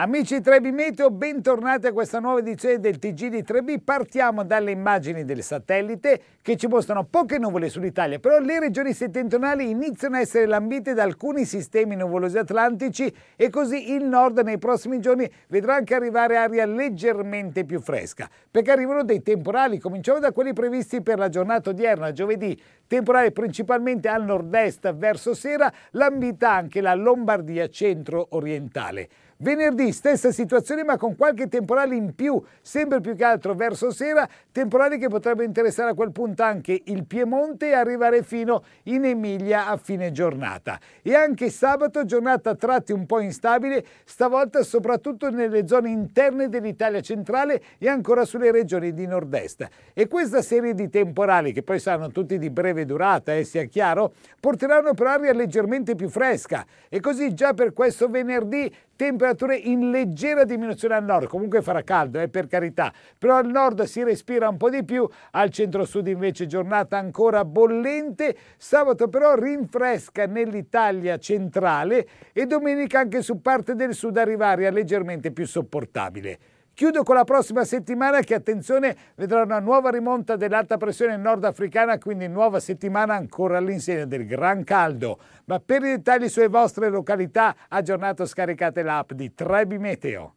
Amici 3B Meteo, bentornati a questa nuova edizione del TG di 3B. Partiamo dalle immagini del satellite che ci mostrano poche nuvole sull'Italia, però le regioni settentrionali iniziano a essere lambite da alcuni sistemi nuvolosi atlantici e così il nord nei prossimi giorni vedrà anche arrivare aria leggermente più fresca, perché arrivano dei temporali, cominciamo da quelli previsti per la giornata odierna, giovedì, temporali principalmente al nord-est verso sera, lambita anche la Lombardia centro-orientale. Venerdì stessa situazione ma con qualche temporale in più, sempre più che altro verso sera, temporali che potrebbero interessare a quel punto anche il Piemonte e arrivare fino in Emilia a fine giornata. E anche sabato giornata a tratti un po' instabile, stavolta soprattutto nelle zone interne dell'Italia centrale e ancora sulle regioni di nord-est. E questa serie di temporali, che poi saranno tutti di breve durata, eh, sia chiaro, porteranno per aria leggermente più fresca e così già per questo venerdì temperature in leggera diminuzione al nord, comunque farà caldo, eh, per carità, però al nord si respira un po' di più, al centro-sud invece giornata ancora bollente, sabato però rinfresca nell'Italia centrale e domenica anche su parte del sud arrivare a leggermente più sopportabile. Chiudo con la prossima settimana che attenzione vedrà una nuova rimonta dell'alta pressione nordafricana, quindi nuova settimana ancora all'insegna del gran caldo. Ma per i dettagli sulle vostre località aggiornato scaricate l'app di Trebi Meteo.